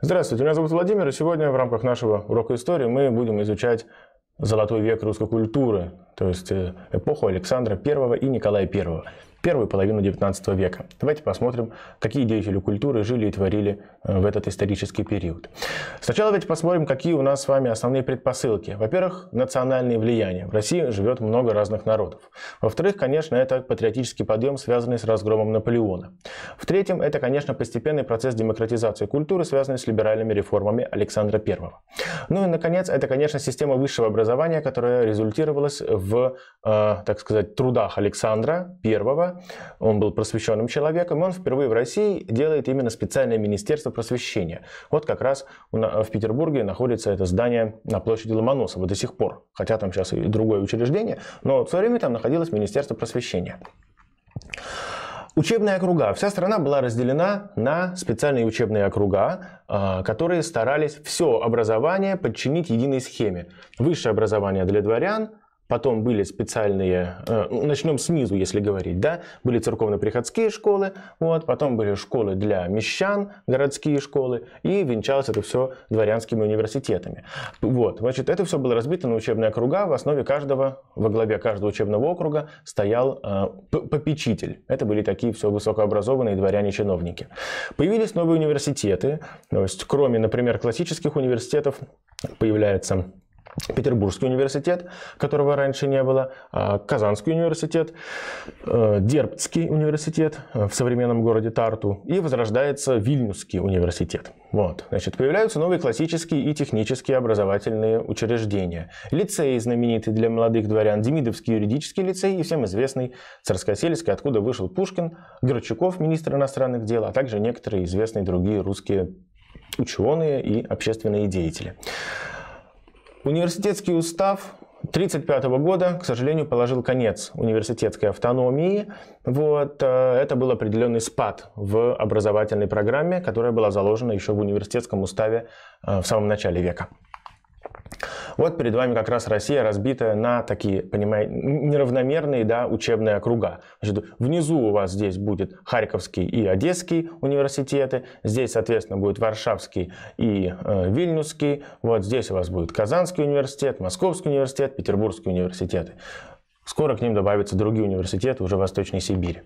Здравствуйте, меня зовут Владимир, и сегодня в рамках нашего урока истории мы будем изучать золотой век русской культуры, то есть э, эпоху Александра I и Николая I первую половину XIX века. Давайте посмотрим, какие деятели культуры жили и творили э, в этот исторический период. Сначала давайте посмотрим, какие у нас с вами основные предпосылки. Во-первых, национальные влияния. В России живет много разных народов. Во-вторых, конечно, это патриотический подъем, связанный с разгромом Наполеона. В-третьем, это, конечно, постепенный процесс демократизации культуры, связанный с либеральными реформами Александра I. Ну и, наконец, это, конечно, система высшего образования, которая результировалась в, э, так сказать, трудах Александра I он был просвещенным человеком, и он впервые в России делает именно специальное министерство просвещения. Вот как раз в Петербурге находится это здание на площади Ломоносова до сих пор, хотя там сейчас и другое учреждение, но в свое время там находилось Министерство просвещения. Учебные округа. Вся страна была разделена на специальные учебные округа, а, которые старались все образование подчинить единой схеме. Высшее образование для дворян, Потом были специальные, э, ну, начнем снизу, если говорить, да, были церковно-приходские школы, вот, потом были школы для мещан, городские школы, и венчалось это все дворянскими университетами. Вот, значит, это все было разбито на учебные округа, в основе каждого, во главе каждого учебного округа стоял э, попечитель. Это были такие все высокообразованные дворяне-чиновники. Появились новые университеты, то есть кроме, например, классических университетов появляется Петербургский университет, которого раньше не было, а, Казанский университет, а, Дербцкий университет а, в современном городе Тарту и возрождается Вильнюсский университет. Вот, значит, появляются новые классические и технические образовательные учреждения. Лицей знаменитый для молодых дворян, Демидовский юридический лицей и всем известный Царскосельский, откуда вышел Пушкин, Горчаков, министр иностранных дел, а также некоторые известные другие русские ученые и общественные деятели. Университетский устав 1935 года, к сожалению, положил конец университетской автономии. Вот, э, это был определенный спад в образовательной программе, которая была заложена еще в университетском уставе э, в самом начале века. Вот перед вами как раз Россия разбита на такие, понимаете, неравномерные да, учебные округа. Значит, внизу у вас здесь будет Харьковский и Одесский университеты, здесь, соответственно, будет Варшавский и э, Вильнюсский, вот здесь у вас будет Казанский университет, Московский университет, Петербургский университеты. Скоро к ним добавятся другие университеты уже в Восточной Сибири.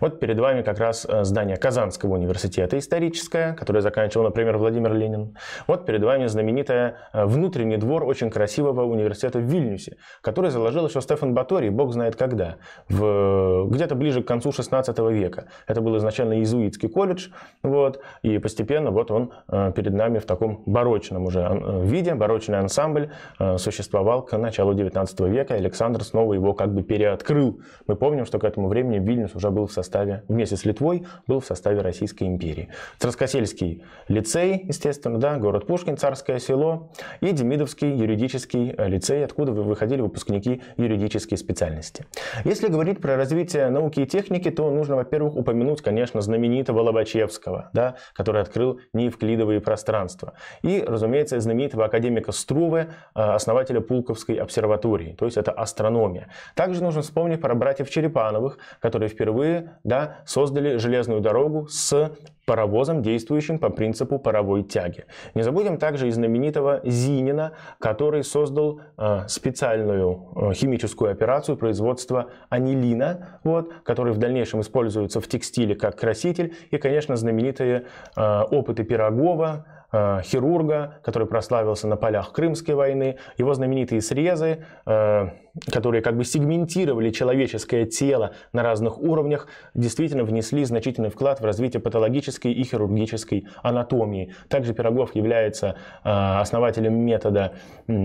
Вот перед вами как раз э, здание Казанского университета историческое, которое заканчивал, например, Владимир Ленин. Вот перед вами знаменитая э, внутренний двор очень красивого университета в Вильнюсе, который заложил еще Стефан Баторий, бог знает когда, в, где-то ближе к концу 16 века. Это был изначально иезуитский колледж, вот, и постепенно вот он э, перед нами в таком барочном уже виде, барочный ансамбль существовал к началу 19 века. Александр снова его как бы переоткрыл. Мы помним, что к этому времени Вильнюс уже тоже был в составе, вместе с Литвой, был в составе Российской империи. Царскосельский лицей, естественно, да, город Пушкин, Царское село, и Демидовский юридический э, лицей, откуда выходили выпускники юридические специальности. Если говорить про развитие науки и техники, то нужно, во-первых, упомянуть, конечно, знаменитого Лобачевского, да, который открыл неевклидовые пространства. И, разумеется, знаменитого академика Струве, э, основателя Пулковской обсерватории, то есть это астрономия. Также нужно вспомнить про братьев Черепановых, которые впервые впервые да, создали железную дорогу с паровозом, действующим по принципу паровой тяги. Не забудем также и знаменитого Зинина, который создал э, специальную э, химическую операцию производства анилина, вот, который в дальнейшем используется в текстиле как краситель, и, конечно, знаменитые э, опыты Пирогова, Э, хирурга, который прославился на полях Крымской войны, его знаменитые срезы, э, которые как бы сегментировали человеческое тело на разных уровнях, действительно внесли значительный вклад в развитие патологической и хирургической анатомии. Также Пирогов является э, основателем метода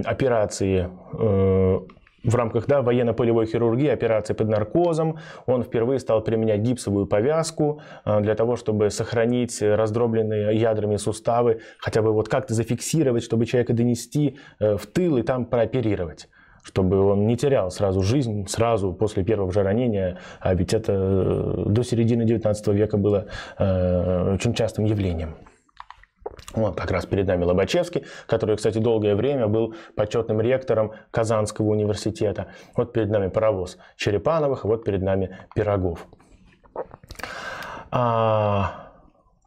операции в рамках да, военно-полевой хирургии, операции под наркозом. Он впервые стал применять гипсовую повязку э, для того, чтобы сохранить раздробленные ядрами суставы, хотя бы вот как-то зафиксировать, чтобы человека донести э, в тыл и там прооперировать чтобы он не терял сразу жизнь, сразу после первого же ранения, а ведь это э, до середины 19 века было очень частым явлением. Вот как раз перед нами Лобачевский, который, кстати, долгое время был почетным ректором Казанского университета. Вот перед нами паровоз Черепановых, вот перед нами Пирогов. А,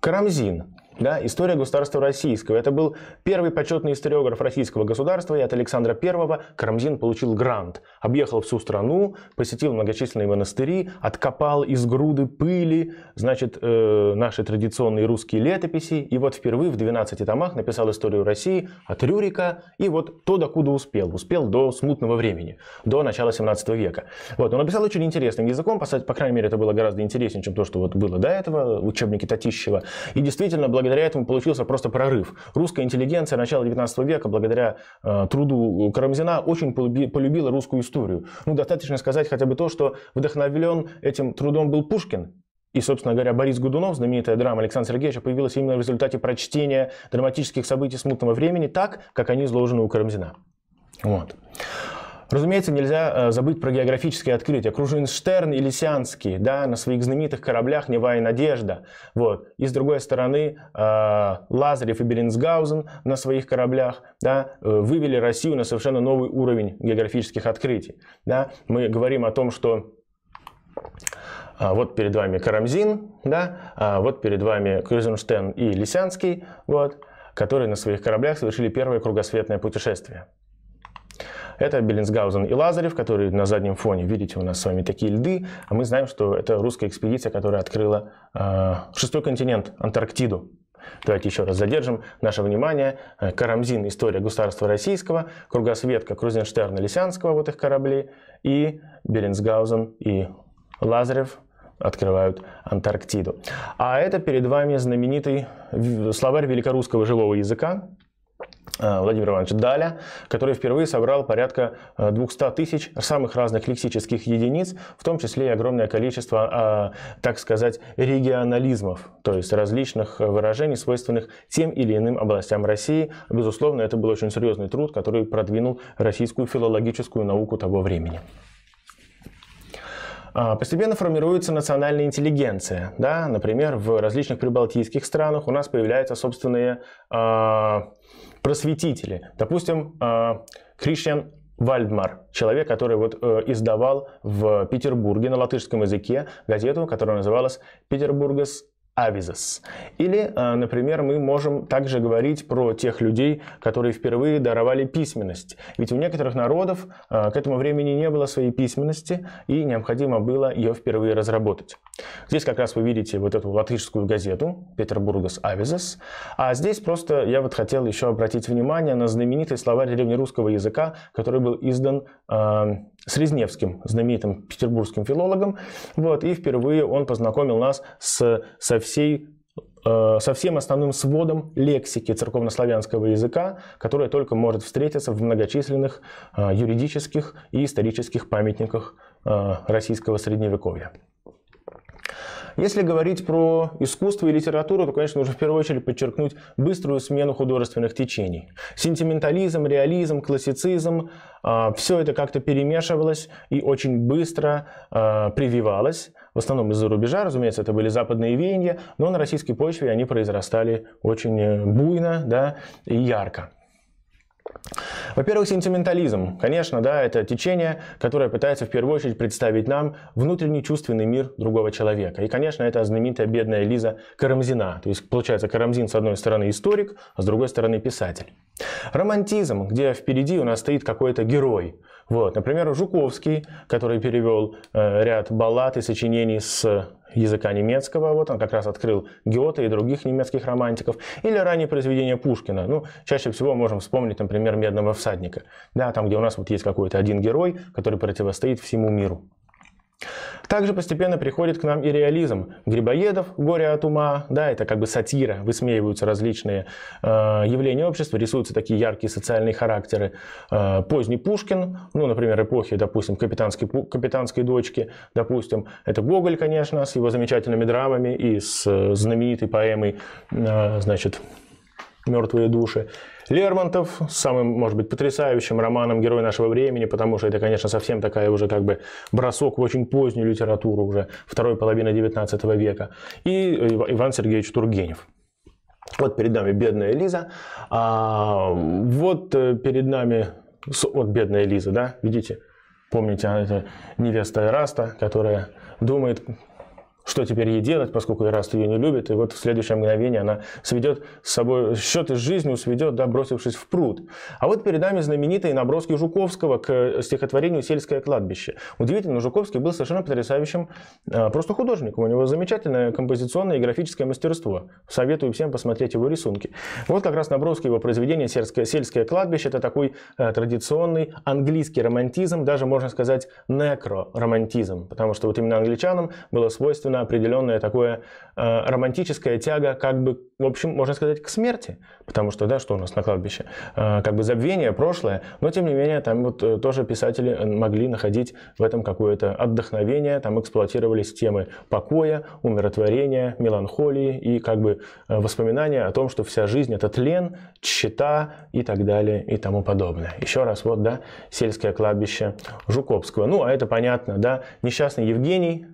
Карамзин да, «История государства российского». Это был первый почетный историограф российского государства, и от Александра I Карамзин получил грант. Объехал всю страну, посетил многочисленные монастыри, откопал из груды пыли, значит, э, наши традиционные русские летописи, и вот впервые в 12 томах написал историю России от Рюрика, и вот то, докуда успел. Успел до смутного времени, до начала 17 века. Вот, он написал очень интересным языком, по, по крайней мере, это было гораздо интереснее, чем то, что вот было до этого, учебники Татищева. И действительно, благодаря благодаря этому получился просто прорыв. Русская интеллигенция начала 19 века, благодаря э, труду Карамзина, очень полюбила русскую историю. Ну, достаточно сказать хотя бы то, что вдохновлен этим трудом был Пушкин, и, собственно говоря, Борис Гудунов знаменитая драма Александра Сергеевича, появилась именно в результате прочтения драматических событий смутного времени так, как они изложены у Карамзина. Вот. Разумеется, нельзя э, забыть про географические открытия. Кружинштерн и Лисянский, да, на своих знаменитых кораблях «Нева и Надежда». Вот. И с другой стороны, э, Лазарев и Беренсгаузен на своих кораблях да, э, вывели Россию на совершенно новый уровень географических открытий. Да. Мы говорим о том, что а, вот перед вами Карамзин, да, а вот перед вами Крузенштерн и Лисянский, вот, которые на своих кораблях совершили первое кругосветное путешествие. Это Беллинсгаузен и Лазарев, которые на заднем фоне, видите, у нас с вами такие льды, а мы знаем, что это русская экспедиция, которая открыла э, шестой континент, Антарктиду. Давайте еще раз задержим наше внимание. Э, Карамзин «История государства российского», Кругосветка Крузенштерна Лисянского, вот их корабли, и Беллинсгаузен и Лазарев открывают Антарктиду. А это перед вами знаменитый словарь великорусского живого языка, Э, Владимира Ивановича Даля, который впервые собрал порядка 200 э, тысяч самых разных лексических единиц, в том числе и огромное количество, а, так сказать, регионализмов, то есть различных выражений, свойственных тем или иным областям России. Безусловно, это был очень серьезный труд, который продвинул российскую филологическую науку того времени. А, постепенно формируется национальная интеллигенция. Да? Например, в различных прибалтийских странах у нас появляются собственные а, просветители. Допустим, а, Кришьян Вальдмар, человек, который вот, э, издавал в Петербурге на латышском языке газету, которая называлась «Петербургас Авизас. Или, э, например, мы можем также говорить про тех людей, которые впервые даровали письменность. Ведь у некоторых народов э, к этому времени не было своей письменности, и необходимо было ее впервые разработать. Здесь как раз вы видите вот эту латышскую газету «Петербургас Авизас». А здесь просто я вот хотел еще обратить внимание на знаменитый словарь древнерусского языка, который был издан э, Срезневским, знаменитым петербургским филологом. Вот, и впервые он познакомил нас с, со всей а, со всем основным сводом лексики церковнославянского языка, которая только может встретиться в многочисленных а, юридических и исторических памятниках российского средневековья. Если говорить про искусство и литературу, то, конечно, нужно в первую очередь подчеркнуть быструю смену художественных течений. Сентиментализм, реализм, классицизм а, – все это как-то перемешивалось и очень быстро а, прививалось, в основном из-за рубежа, разумеется, это были западные веяния, но на российской почве они произрастали очень буйно да, и ярко. Во-первых, сентиментализм. Конечно, да, это течение, которое пытается в первую очередь представить нам внутренний чувственный мир другого человека. И, конечно, это знаменитая бедная Лиза Карамзина. То есть, получается, Карамзин, с одной стороны, историк, а с другой стороны, писатель. Романтизм, где впереди у нас стоит какой-то герой – вот. Например, Жуковский, который перевел э, ряд баллад и сочинений с языка немецкого, вот он как раз открыл Гёте и других немецких романтиков, или ранние произведения Пушкина. Ну, чаще всего можем вспомнить, например, «Медного всадника», да, там, где у нас вот есть какой-то один герой, который противостоит всему миру. Также постепенно приходит к нам и реализм. Грибоедов «Горе от ума», да, это как бы сатира, высмеиваются различные э, явления общества, рисуются такие яркие социальные характеры. Э, поздний Пушкин, ну, например, эпохи, допустим, капитанской, капитанской дочки, допустим, это Гоголь, конечно, с его замечательными драмами и с э, знаменитой поэмой, э, значит, «Мертвые души». Лермонтов с самым, может быть, потрясающим романом «Герой нашего времени», потому что это, конечно, совсем такая уже как бы бросок в очень позднюю литературу уже второй половины XIX века. И э, Иван Сергеевич Тургенев. Вот перед нами бедная Лиза, а вот э, перед нами вот бедная Лиза, да, видите, помните, она это невеста Эраста, которая думает, что теперь ей делать, поскольку Эраст ее не любит, и вот в следующее мгновение она сведет с собой счеты с жизнью, сведет, да, бросившись в пруд. А вот перед нами знаменитые наброски Жуковского к э, стихотворению «Сельское кладбище». Удивительно, Жуковский был совершенно потрясающим э, просто художником. У него замечательное композиционное и графическое мастерство. Советую всем посмотреть его рисунки. Вот как раз наброски его произведения «Сельское, сельское кладбище». Это такой э, традиционный английский романтизм, даже можно сказать некро-романтизм, потому что вот именно англичанам было свойственно именно определенная такое э, романтическая тяга, как бы, в общем, можно сказать, к смерти. Потому что, да, что у нас на кладбище? Э, как бы забвение, прошлое, но тем не менее там вот э, тоже писатели э, могли находить в этом какое-то отдохновение, там эксплуатировались темы покоя, умиротворения, меланхолии и как бы э, воспоминания о том, что вся жизнь это тлен, тщета и так далее и тому подобное. Еще раз, вот, да, сельское кладбище Жуковского. Ну, а это понятно, да, несчастный Евгений,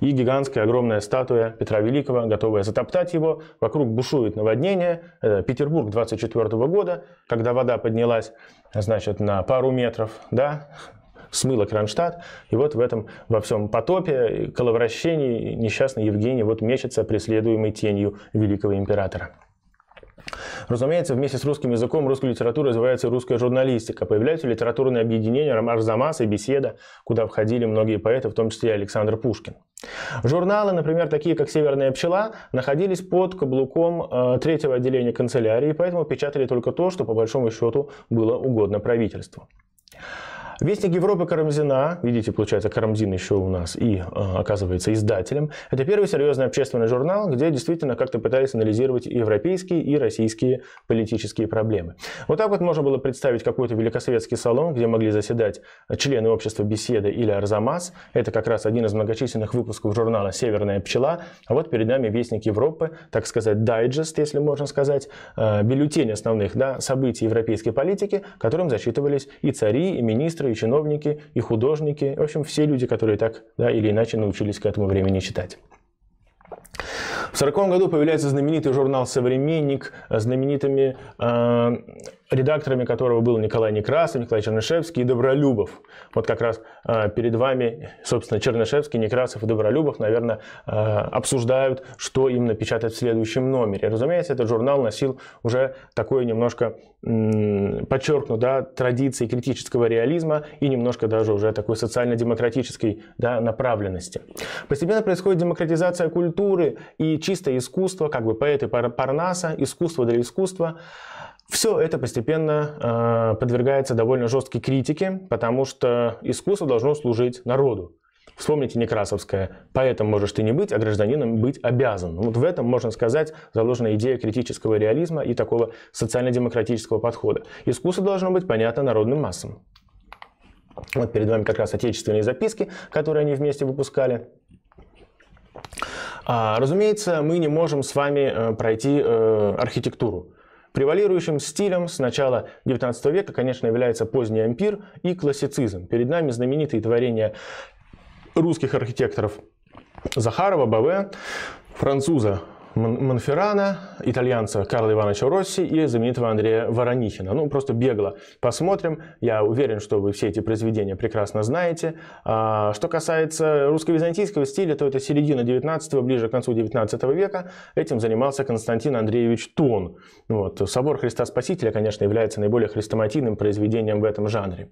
и гигантская огромная статуя Петра Великого, готовая затоптать его. Вокруг бушует наводнение. Это Петербург 24 года, когда вода поднялась значит, на пару метров. Да? смыло Кронштадт, и вот в этом во всем потопе, коловращении несчастный Евгений вот мечется преследуемый тенью великого императора. Разумеется, вместе с русским языком, русской литературой развивается русская журналистика. Появляются литературные объединения «Ромарзамас» и «Беседа», куда входили многие поэты, в том числе и Александр Пушкин. Журналы, например, такие как «Северная пчела», находились под каблуком э, третьего отделения канцелярии, поэтому печатали только то, что по большому счету было угодно правительству. Вестник Европы Карамзина, видите, получается, Карамзин еще у нас и а, оказывается издателем. Это первый серьезный общественный журнал, где действительно как-то пытались анализировать европейские и российские политические проблемы. Вот так вот можно было представить какой-то великосветский салон, где могли заседать члены общества беседы или Арзамас. Это как раз один из многочисленных выпусков журнала «Северная пчела». А вот перед нами Вестник Европы, так сказать, дайджест, если можно сказать, э, бюллетень основных да, событий европейской политики, которым зачитывались и цари, и министры, и чиновники, и художники, в общем, все люди, которые так да, или иначе научились к этому времени читать. В 1940 году появляется знаменитый журнал «Современник» знаменитыми э, редакторами которого был Николай Некрасов, Николай Чернышевский и Добролюбов. Вот как раз э, перед вами, собственно, Чернышевский, Некрасов и Добролюбов, наверное, э, обсуждают, что им напечатать в следующем номере. Разумеется, этот журнал носил уже такое немножко, подчеркну, да, традиции критического реализма и немножко даже уже такой социально-демократической да, направленности. Постепенно происходит демократизация культуры и чистое искусство, как бы поэты Парнаса, искусство для искусства, все это постепенно э, подвергается довольно жесткой критике, потому что искусство должно служить народу. Вспомните Некрасовское. Поэтому, можешь ты не быть, а гражданином быть обязан. Вот в этом, можно сказать, заложена идея критического реализма и такого социально-демократического подхода. Искусство должно быть понятно народным массам. Вот перед вами как раз отечественные записки, которые они вместе выпускали. А, разумеется, мы не можем с вами э, пройти э, архитектуру. Превалирующим стилем с начала XIX века, конечно, является поздний ампир и классицизм. Перед нами знаменитые творения русских архитекторов Захарова, БВ, француза Монферрана, итальянца Карла Ивановича Росси и знаменитого Андрея Воронихина. Ну, просто бегло посмотрим. Я уверен, что вы все эти произведения прекрасно знаете. А, что касается русско-византийского стиля, то это середина 19 ближе к концу 19 века. Этим занимался Константин Андреевич Тон. Вот. Собор Христа Спасителя, конечно, является наиболее хрестоматийным произведением в этом жанре.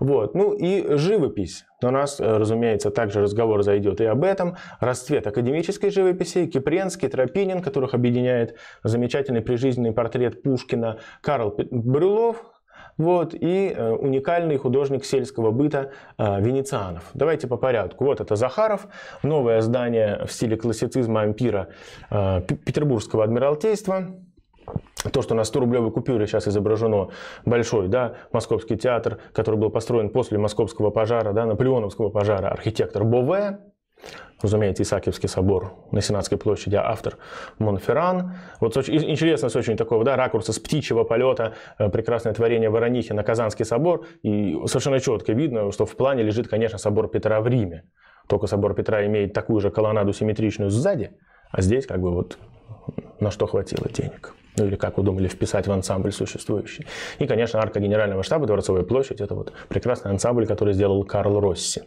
Вот. Ну и живопись. У нас, разумеется, также разговор зайдет и об этом. Расцвет академической живописи, кипренский, тропический Пенин, которых объединяет замечательный прижизненный портрет Пушкина Карл Брюлов, вот, и э, уникальный художник сельского быта э, венецианов. Давайте по порядку. Вот это Захаров, новое здание в стиле классицизма ампира э, Петербургского адмиралтейства. То, что на 100-рублевой купюре сейчас изображено большой, да, Московский театр, который был построен после Московского пожара, да, Наполеоновского пожара, архитектор Бове, разумеется, Исаакиевский собор на Сенатской площади, а автор Монферран. Вот интересно с очень такого да, ракурса, с птичьего полета, э, прекрасное творение на Казанский собор, и совершенно четко видно, что в плане лежит, конечно, собор Петра в Риме. Только собор Петра имеет такую же колоннаду симметричную сзади, а здесь как бы вот на что хватило денег ну или как вы думали, вписать в ансамбль существующий. И, конечно, арка Генерального штаба, Дворцовая площадь, это вот прекрасный ансамбль, который сделал Карл Росси.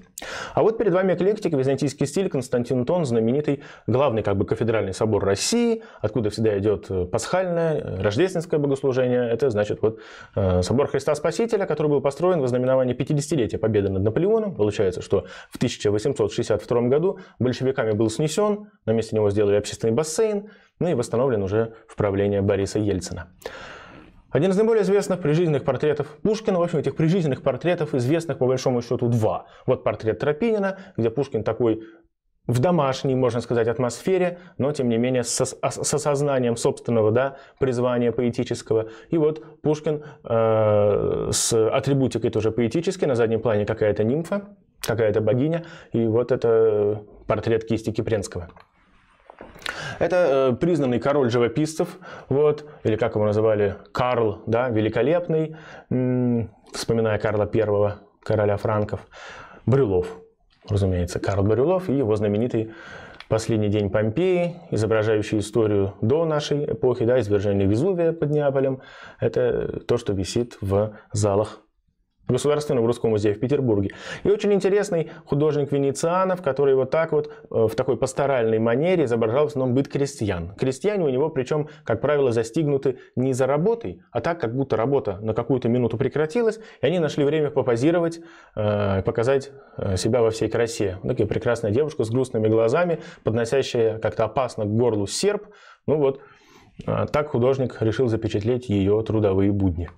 А вот перед вами эклектик, византийский стиль, Константин Тон, знаменитый главный как бы кафедральный собор России, откуда всегда идет э, пасхальное, э, рождественское богослужение. Это значит вот э, собор Христа Спасителя, который был построен в знаменовании 50-летия победы над Наполеоном. Получается, что в 1862 году большевиками был снесен, на месте него сделали общественный бассейн, ну и восстановлен уже в правление Бориса Ельцина. Один из наиболее известных прижизненных портретов Пушкина, в общем, этих прижизненных портретов известных по большому счету два. Вот портрет Тропинина, где Пушкин такой в домашней, можно сказать, атмосфере, но тем не менее с, а, с осознанием собственного да, призвания поэтического. И вот Пушкин э, с атрибутикой тоже поэтической, на заднем плане какая-то нимфа, какая-то богиня, и вот это портрет кисти Кипренского. Это э, признанный король живописцев, вот, или как его называли, Карл, да, великолепный, м-м, вспоминая Карла I, короля франков, Брюлов, разумеется, Карл Брюлов и его знаменитый «Последний день Помпеи», изображающий историю до нашей эпохи, да, извержение Везувия под Неаполем, это то, что висит в залах в Государственном русском музее в Петербурге. И очень интересный художник Венецианов, который вот так вот э, в такой пасторальной манере изображал в основном быт крестьян. Крестьяне у него причем, как правило, застигнуты не за работой, а так, как будто работа на какую-то минуту прекратилась, и они нашли время попозировать, э, показать э, себя во всей красе. Такая прекрасная девушка с грустными глазами, подносящая как-то опасно к горлу серп. Ну вот, так художник решил запечатлеть ее трудовые будни.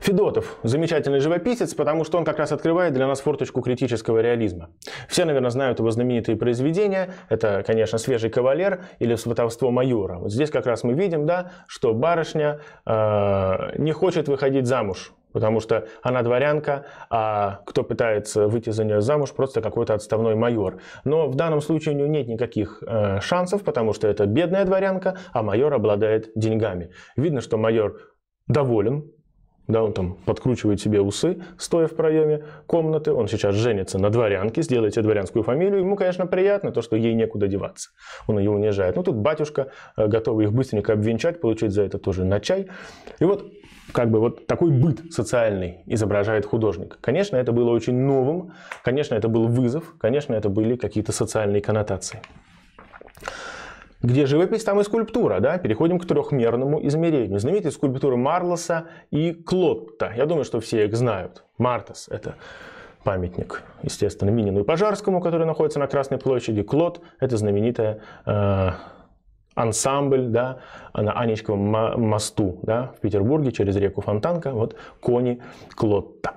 Федотов – замечательный живописец, потому что он как раз открывает для нас форточку критического реализма. Все, наверное, знают его знаменитые произведения. Это, конечно, «Свежий кавалер» или «Сватовство майора». Вот здесь как раз мы видим, да, что барышня э, не хочет выходить замуж, потому что она дворянка, а кто пытается выйти за нее замуж, просто какой-то отставной майор. Но в данном случае у нее нет никаких э, шансов, потому что это бедная дворянка, а майор обладает деньгами. Видно, что майор доволен да, он там подкручивает себе усы, стоя в проеме комнаты, он сейчас женится на дворянке, сделает себе дворянскую фамилию, ему, конечно, приятно то, что ей некуда деваться, он ее унижает. Ну, тут батюшка, э, готовый их быстренько обвенчать, получить за это тоже на чай. И вот как бы вот такой быт социальный изображает художник. Конечно, это было очень новым, конечно, это был вызов, конечно, это были какие-то социальные коннотации. Где живопись, там и скульптура. Да? Переходим к трехмерному измерению. Знаменитые скульптуры Марлоса и Клотта. Я думаю, что все их знают. Мартас это памятник, естественно, Минину и Пожарскому, который находится на Красной площади. Клот это знаменитая э, ансамбль да, на Анечковом мосту да, в Петербурге через реку Фонтанка. Вот кони Клотта.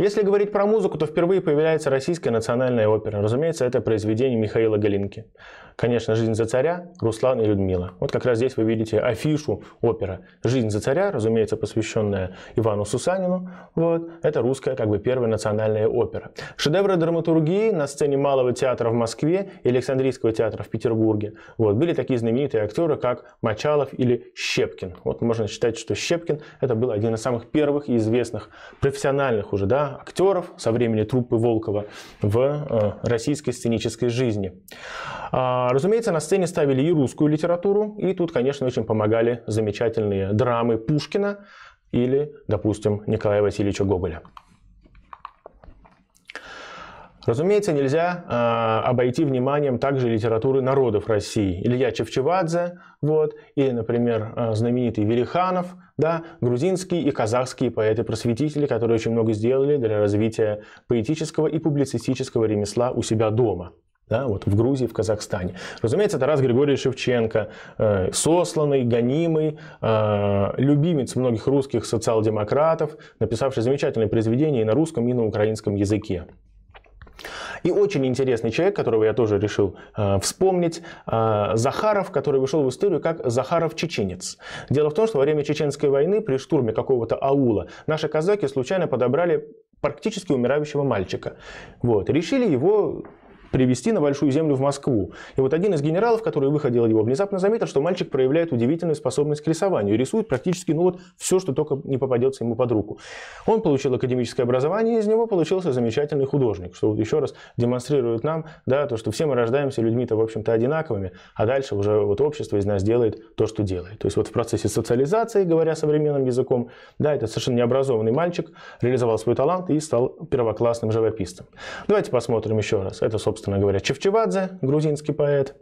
Если говорить про музыку, то впервые появляется российская национальная опера. Разумеется, это произведение Михаила Галинки. Конечно, «Жизнь за царя», «Руслан и Людмила». Вот как раз здесь вы видите афишу опера «Жизнь за царя», разумеется, посвященная Ивану Сусанину. Вот. Это русская, как бы, первая национальная опера. Шедевры драматургии на сцене Малого театра в Москве и Александрийского театра в Петербурге. Вот. Были такие знаменитые актеры, как Мачалов или Щепкин. Вот можно считать, что Щепкин это был один из самых первых и известных профессиональных уже, да, актеров со времени труппы Волкова в э, российской сценической жизни. А, разумеется, на сцене ставили и русскую литературу, и тут, конечно, очень помогали замечательные драмы Пушкина или, допустим, Николая Васильевича Гоголя. Разумеется, нельзя э, обойти вниманием также литературы народов России. Илья Чевчевадзе, вот, или, например, э, знаменитый Вериханов, да, грузинские и казахские поэты-просветители, которые очень много сделали для развития поэтического и публицистического ремесла у себя дома. Да, вот в Грузии, в Казахстане. Разумеется, Тарас Григорьевич Шевченко, э, сосланный, гонимый, э, любимец многих русских социал-демократов, написавший замечательные произведения и на русском, и на украинском языке. И очень интересный человек, которого я тоже решил э, вспомнить, э, Захаров, который вышел в историю как Захаров-чеченец. Дело в том, что во время Чеченской войны при штурме какого-то аула наши казаки случайно подобрали практически умирающего мальчика. Вот. Решили его привести на Большую Землю в Москву. И вот один из генералов, который выходил его, внезапно заметил, что мальчик проявляет удивительную способность к рисованию. Рисует практически ну вот все, что только не попадется ему под руку. Он получил академическое образование, и из него получился замечательный художник, что вот еще раз демонстрирует нам, да, то, что все мы рождаемся людьми-то, в общем-то, одинаковыми, а дальше уже вот общество из нас делает то, что делает. То есть вот в процессе социализации, говоря современным языком, да, этот совершенно необразованный мальчик реализовал свой талант и стал первоклассным живописцем. Давайте посмотрим еще раз. Это, собственно, собственно говоря, Чевчевадзе, грузинский поэт,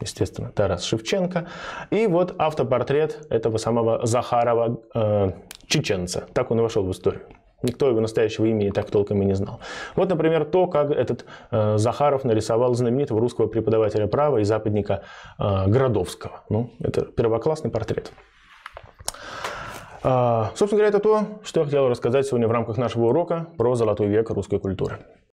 естественно, Тарас Шевченко. И вот автопортрет этого самого Захарова э, чеченца. Так он и вошел в историю. Никто его настоящего имени так толком и не знал. Вот, например, то, как этот э, Захаров нарисовал знаменитого русского преподавателя права и западника э, Городовского. Ну, это первоклассный портрет. А, собственно говоря, это то, что я хотел рассказать сегодня в рамках нашего урока про золотой век русской культуры.